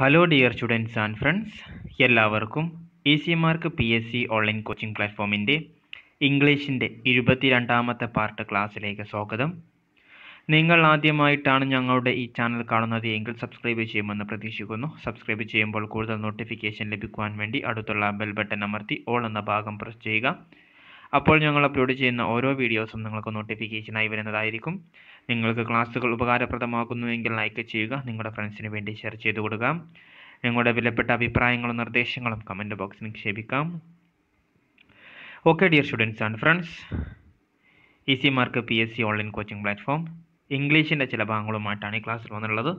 hello dear students and friends എല്ലാവർക്കും C mark P S C online coaching പ്ലാറ്റ്ഫോമിൻ്റെ ഇംഗ്ലീഷിൻ്റെ ഇരുപത്തിരണ്ടാമത്തെ പാർട്ട് ക്ലാസ്സിലേക്ക് സ്വാഗതം നിങ്ങൾ ആദ്യമായിട്ടാണ് ഞങ്ങളുടെ ഈ ചാനൽ കാണുന്നത് എങ്കിൽ സബ്സ്ക്രൈബ് ചെയ്യുമെന്ന് പ്രതീക്ഷിക്കുന്നു സബ്സ്ക്രൈബ് ചെയ്യുമ്പോൾ കൂടുതൽ നോട്ടിഫിക്കേഷൻ ലഭിക്കുവാൻ വേണ്ടി അടുത്തുള്ള ബെൽ ബട്ടൺ അമർത്തി ഓൾ എന്ന ഭാഗം പ്രസ് ചെയ്യുക അപ്പോൾ ഞങ്ങൾ അപ്ലോഡ് ചെയ്യുന്ന ഓരോ വീഡിയോസും നിങ്ങൾക്ക് നോട്ടിഫിക്കേഷനായി വരുന്നതായിരിക്കും നിങ്ങൾക്ക് ക്ലാസ്സുകൾ ഉപകാരപ്രദമാകുന്നുവെങ്കിൽ ലൈക്ക് ചെയ്യുക നിങ്ങളുടെ ഫ്രണ്ട്സിന് വേണ്ടി ഷെയർ ചെയ്തു കൊടുക്കുക നിങ്ങളുടെ വിലപ്പെട്ട അഭിപ്രായങ്ങളും നിർദ്ദേശങ്ങളും കമൻറ്റ് ബോക്സിൽ നിക്ഷേപിക്കാം okay dear students and friends C mark P S C online coaching platform ഇംഗ്ലീഷിൻ്റെ ചില ഭാഗങ്ങളുമായിട്ടാണ് ഈ ക്ലാസ്സിൽ വന്നിട്ടുള്ളത്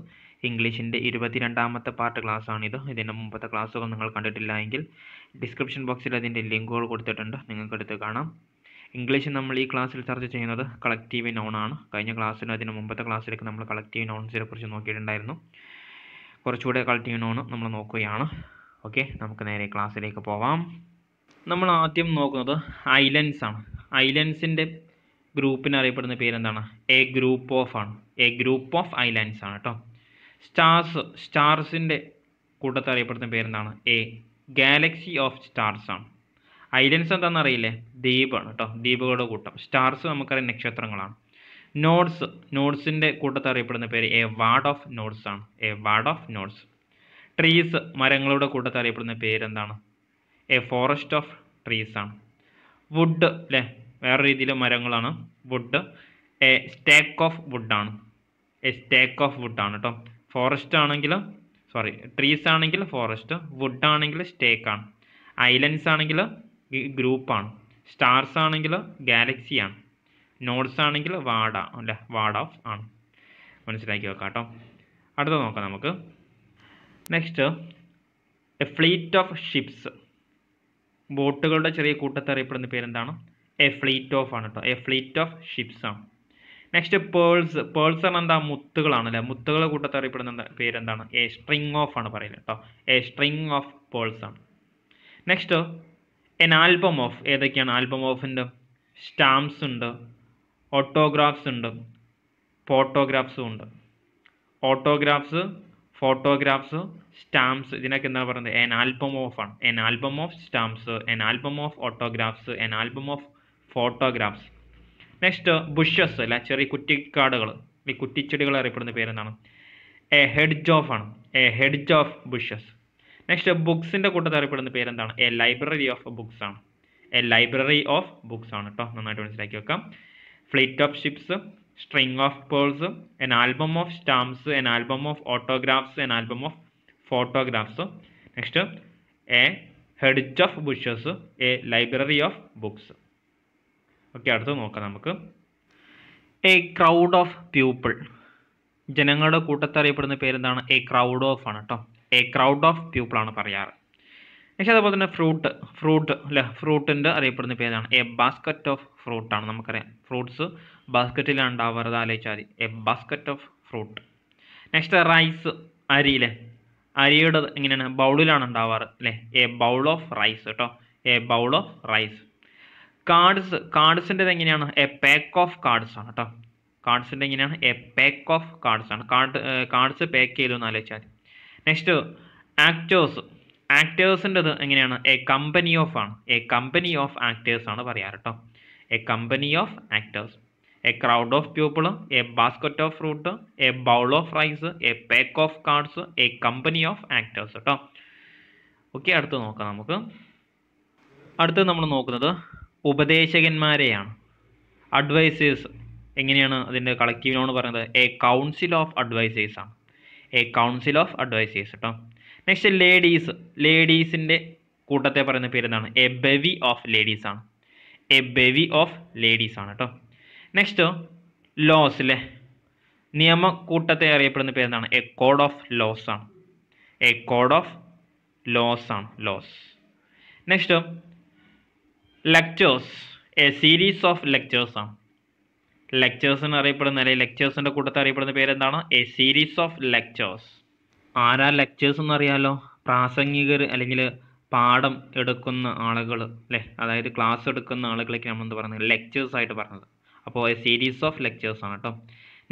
ഇംഗ്ലീഷിൻ്റെ ഇരുപത്തിരണ്ടാമത്തെ പാർട്ട് ക്ലാസ്സാണിത് ഇതിൻ്റെ മുമ്പത്തെ ക്ലാസ്സുകൾ നിങ്ങൾ കണ്ടിട്ടില്ല എങ്കിൽ ഡിസ്ക്രിപ്ഷൻ ബോക്സിൽ അതിൻ്റെ ലിങ്കുകൾ കൊടുത്തിട്ടുണ്ട് നിങ്ങൾക്കെടുത്ത് കാണാം ഇംഗ്ലീഷ് നമ്മൾ ഈ ക്ലാസ്സിൽ ചർച്ച ചെയ്യുന്നത് കളക്റ്റീവ് ആണ് കഴിഞ്ഞ ക്ലാസ്സിലും അതിന് മുമ്പത്തെ ക്ലാസ്സിലൊക്കെ നമ്മൾ കളക്റ്റീവ് നൗൺസിനെ കുറിച്ച് നോക്കിയിട്ടുണ്ടായിരുന്നു കുറച്ചുകൂടെ കളക്റ്റീവ് നൗൺ നമ്മൾ നോക്കുകയാണ് ഓക്കെ നമുക്ക് നേരെ ക്ലാസ്സിലേക്ക് പോവാം നമ്മൾ ആദ്യം നോക്കുന്നത് ഐലൻഡ്സ് ആണ് ഐലൻഡ്സിൻ്റെ ഗ്രൂപ്പിന് അറിയപ്പെടുന്ന പേരെന്താണ് എ ഗ്രൂപ്പ് ഓഫ് ആണ് എ ഗ്രൂപ്പ് ഓഫ് ഐലൻഡ്സ് ആണ് കേട്ടോ സ്റ്റാർസ് സ്റ്റാർസിൻ്റെ കൂട്ടത്തിൽ അറിയപ്പെടുന്ന പേരെന്താണ് എ ഗാലക്സി ഓഫ് സ്റ്റാർസ് ആണ് ഐലൻസ് എന്താണെന്ന് അറിയില്ലേ ദ്വീപാണ് കേട്ടോ ദ്വീപുകളുടെ കൂട്ടം സ്റ്റാർസ് നമുക്കറിയാം നക്ഷത്രങ്ങളാണ് നോഡ്സ് നോഡ്സിൻ്റെ കൂട്ടത്തിൽ അറിയപ്പെടുന്ന പേര് എ വാർഡ് ഓഫ് നോഡ്സ് ആണ് a ward of nodes trees മരങ്ങളുടെ കൂട്ടത്തിൽ അറിയപ്പെടുന്ന പേരെന്താണ് എ ഫോറസ്റ്റ് ഓഫ് ട്രീസ് ആണ് വുഡ് അല്ലേ വേറെ രീതിയിൽ മരങ്ങളാണ് വുഡ് എ സ്റ്റേക്ക് ഓഫ് വുഡാണ് എ സ്റ്റേക്ക് ഓഫ് വുഡാണ് കേട്ടോ ഫോറസ്റ്റ് ആണെങ്കിൽ സോറി ട്രീസ് ആണെങ്കിൽ ഫോറസ്റ്റ് വുഡ് ആണെങ്കിൽ സ്റ്റേക്കാണ് ഐലൻഡ്സ് ആണെങ്കിൽ ഗ്രൂപ്പാണ് സ്റ്റാർസ് ആണെങ്കിൽ ഗാലക്സിയാണ് നോഡ്സ് ആണെങ്കിൽ വാഡ അല്ല വാഡ് ഓഫ് ആണ് മനസ്സിലാക്കി വെക്കാം കേട്ടോ അടുത്ത നോക്കാം നമുക്ക് next a fleet of ships ബോട്ടുകളുടെ ചെറിയ കൂട്ടത്തെ അറിയപ്പെടുന്ന പേരെന്താണ് എ ഫ്ലീറ്റ് ഓഫ് ആണ് കേട്ടോ എ ഫ്ലീറ്റ് ഓഫ് ഷിപ്സ് ആണ് നെക്സ്റ്റ് പേൾസ് പേൾസ് പറഞ്ഞാൽ എന്താ മുത്തുകളാണ് അല്ലേ മുത്തുകളെ കൂട്ടത്തിൽ അറിയപ്പെടുന്ന പേരെന്താണ് എ സ്ട്രിങ് ഓഫ് ആണ് പറയുന്നത് കേട്ടോ എ സ്ട്രിങ് ഓഫ് പേൾസ് ആണ് നെക്സ്റ്റ് എൻ ആൽബം ഓഫ് ഏതൊക്കെയാണ് ആൽബം ഓഫിൻ്റെ സ്റ്റാമ്പ്സ് ഉണ്ട് ഓട്ടോഗ്രാഫ്സ് ഉണ്ട് ഫോട്ടോഗ്രാഫ്സും ഉണ്ട് ഓട്ടോഗ്രാഫ്സ് ഫോട്ടോഗ്രാഫ്സ് സ്റ്റാമ്പ്സ് ഇതിനൊക്കെ എന്താ പറയുന്നത് എൻ ആൽബം ഓഫ് ആണ് an album of stamps an album of autographs an album of photographs next bushes അല്ല ചെറിയ കുറ്റിക്കാടുകൾ ഈ കുറ്റിച്ചെടികൾ അറിയപ്പെടുന്ന പേരെന്താണ് എ ഹെഡ്ജ് ഓഫ് ആണ് a hedge of bushes next ബുക്സിൻ്റെ കൂട്ടത്തിൽ അറിയപ്പെടുന്ന പേരെന്താണ് എ ലൈബ്രറി ഓഫ് ബുക്സ് ആണ് എ ലൈബ്രറി ഓഫ് ബുക്സ് ആണ് കേട്ടോ നന്നായിട്ട് മനസ്സിലാക്കി വെക്കാം fleet of ships string of pearls an album of stamps an album of autographs an album of photographs next a hedge of bushes a library of books okay അടുത്ത് നോക്കാം നമുക്ക് A crowd of people ജനങ്ങളുടെ കൂട്ടത്തെ അറിയപ്പെടുന്ന പേരെന്താണ് A crowd of ആണ് കേട്ടോ A crowd of people ആണ് പറയാറ് പക്ഷേ അതുപോലെ തന്നെ ഫ്രൂട്ട് ഫ്രൂട്ട് അല്ലേ ഫ്രൂട്ടിൻ്റെ അറിയപ്പെടുന്ന പേരാണ് എ ബാസ്ക്കറ്റ് ഓഫ് ഫ്രൂട്ടാണ് നമുക്കറിയാം ഫ്രൂട്ട്സ് ബാസ്ക്കറ്റിലാണ് ഉണ്ടാവരുത് ആലോചിച്ചാൽ മതി a basket of fruit next rice അരിയിലെ അരിയുടെ എങ്ങനെയാണ് ബൗളിലാണ് ഉണ്ടാവാറ് അല്ലേ എ ബൗൾ ഓഫ് റൈസ് കേട്ടോ a bowl of rice cards കാർഡ്സിൻ്റെ എങ്ങനെയാണ് എ പാക്ക് ഓഫ് കാർഡ്സ് ആണ് കേട്ടോ കാർഡ്സിൻ്റെ എങ്ങനെയാണ് എ പാക്ക് ഓഫ് കാർഡ്സ് ആണ് കാർഡ് കാർഡ്സ് പാക്ക് ചെയ്തു എന്ന് ആലോചിച്ചാൽ നെക്സ്റ്റ് ആക്ടേഴ്സ് ആക്ടേഴ്സിൻ്റെത് എങ്ങനെയാണ് എ കമ്പനി ഓഫ് ആണ് എ കമ്പനി ഓഫ് ആക്ടേഴ്സ് ആണ് പറയാറ് കേട്ടോ a company of actors a crowd of people A basket of fruit a bowl of rice a pack of cards a company of actors കേട്ടോ okay അടുത്ത് നോക്കാം നമുക്ക് അടുത്ത് നമ്മൾ നോക്കുന്നത് ഉപദേശകന്മാരെയാണ് അഡ്വൈസേഴ്സ് എങ്ങനെയാണ് അതിൻ്റെ കളക്റ്റീവ് നോൺ പറയുന്നത് എ കൗൺസിൽ ഓഫ് അഡ്വൈസേഴ്സ് ആണ് എ കൗൺസിൽ ഓഫ് അഡ്വൈസേഴ്സ് കേട്ടോ നെക്സ്റ്റ് ലേഡീസ് ലേഡീസിൻ്റെ കൂട്ടത്തെ പറയുന്ന പേരെന്താണ് എ ബെവി ഓഫ് ലേഡീസ് ആണ് എ ബെവി ഓഫ് ലേഡീസ് ആണ് കേട്ടോ നെക്സ്റ്റ് ലോസ് അല്ലേ കൂട്ടത്തെ അറിയപ്പെടുന്ന പേരെന്താണ് എ കോഡ് ഓഫ് ലോസ് ആണ് എ കോഡ് ഓഫ് ലോസ് ആണ് laws next lectures a series of lectures ആണ് ലെക്ചേഴ്സ് എന്ന് അറിയപ്പെടുന്ന അല്ലെങ്കിൽ ലെക്ചേഴ്സിൻ്റെ കൂട്ടത്തിൽ അറിയപ്പെടുന്ന പേരെന്താണ് എ സീരീസ് ഓഫ് ലെക്ചേഴ്സ് ആരാ ലെക്ചേഴ്സ് എന്നറിയാലോ പ്രാസംഗികർ അല്ലെങ്കിൽ പാഠം എടുക്കുന്ന ആളുകൾ അല്ലേ അതായത് ക്ലാസ് എടുക്കുന്ന ആളുകളൊക്കെ നമ്മളെന്ത് പറയുന്നത് ലെക്ചേഴ്സ് ആയിട്ട് പറഞ്ഞത് അപ്പോൾ എ സീരീസ് ഓഫ് ലെക്ചേഴ്സ് ആണ് കേട്ടോ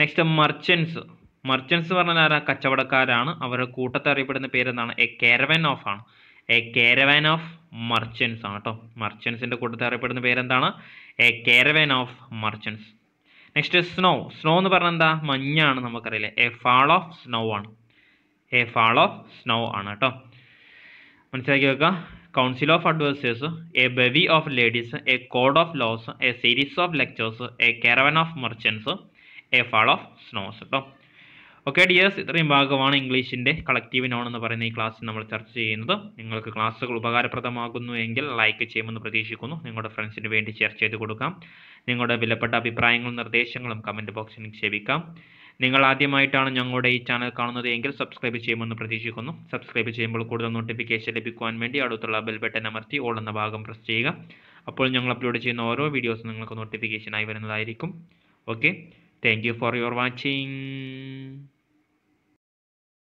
നെക്സ്റ്റ് മർച്ചൻസ് മർച്ചൻസ് എന്ന് പറഞ്ഞാൽ ആരാ കച്ചവടക്കാരാണ് അവരുടെ കൂട്ടത്തെ അറിയപ്പെടുന്ന പേരെന്താണ് എ കേരവൻ ഓഫ് ആണ് എ കേരവൻ ഓഫ് മർച്ചൻസ് ആണ് കേട്ടോ മർച്ചൻസിൻ്റെ കൂട്ടത്തിൽ അറിയപ്പെടുന്ന പേരെന്താണ് a caravan of merchants next snow snow എന്ന് പറഞ്ഞാൽ എന്താ മഞ്ഞാണ് നമുക്കറിയില്ലേ എ ഫാൾ ഓഫ് സ്നോ ആണ് എ ഫാൾ ഓഫ് സ്നോ ആണ് കേട്ടോ മനസ്സിലാക്കി വെക്കുക council of advisors a bevy of ladies a code of laws a series of lectures a caravan of merchants a fall of snows കേട്ടോ okay dears ഇത്രയും ഭാഗമാണ് ഇംഗ്ലീഷിൻ്റെ collective noun എന്ന് പറയുന്ന ഈ ക്ലാസ്സിൽ നമ്മൾ ചർച്ച ചെയ്യുന്നത് നിങ്ങൾക്ക് ക്ലാസ്സുകൾ ഉപകാരപ്രദമാകുന്നു എങ്കിൽ ലൈക്ക് ചെയ്യുമെന്ന് പ്രതീക്ഷിക്കുന്നു നിങ്ങളുടെ ഫ്രണ്ട്സിന് വേണ്ടി ഷെയർ ചെയ്ത് കൊടുക്കാം നിങ്ങളുടെ വിലപ്പെട്ട അഭിപ്രായങ്ങളും നിർദ്ദേശങ്ങളും കമൻറ്റ് ബോക്സിൽ നിക്ഷേപിക്കാം നിങ്ങൾ ആദ്യമായിട്ടാണ് ഞങ്ങളുടെ ഈ ചാനൽ കാണുന്നത് എങ്കിൽ സബ്സ്ക്രൈബ് ചെയ്യുമെന്ന് പ്രതീക്ഷിക്കുന്നു സബ്സ്ക്രൈബ് ചെയ്യുമ്പോൾ കൂടുതൽ നോട്ടിഫിക്കേഷൻ ലഭിക്കുവാൻ വേണ്ടി അടുത്തുള്ള ബെൽ ബട്ടൺ അമർത്തി ഓൾ എന്ന ഭാഗം പ്രസ് ചെയ്യുക അപ്പോൾ ഞങ്ങൾ അപ്ലോഡ് ചെയ്യുന്ന ഓരോ വീഡിയോസും നിങ്ങൾക്ക് നോട്ടിഫിക്കേഷനായി വരുന്നതായിരിക്കും okay thank for your watching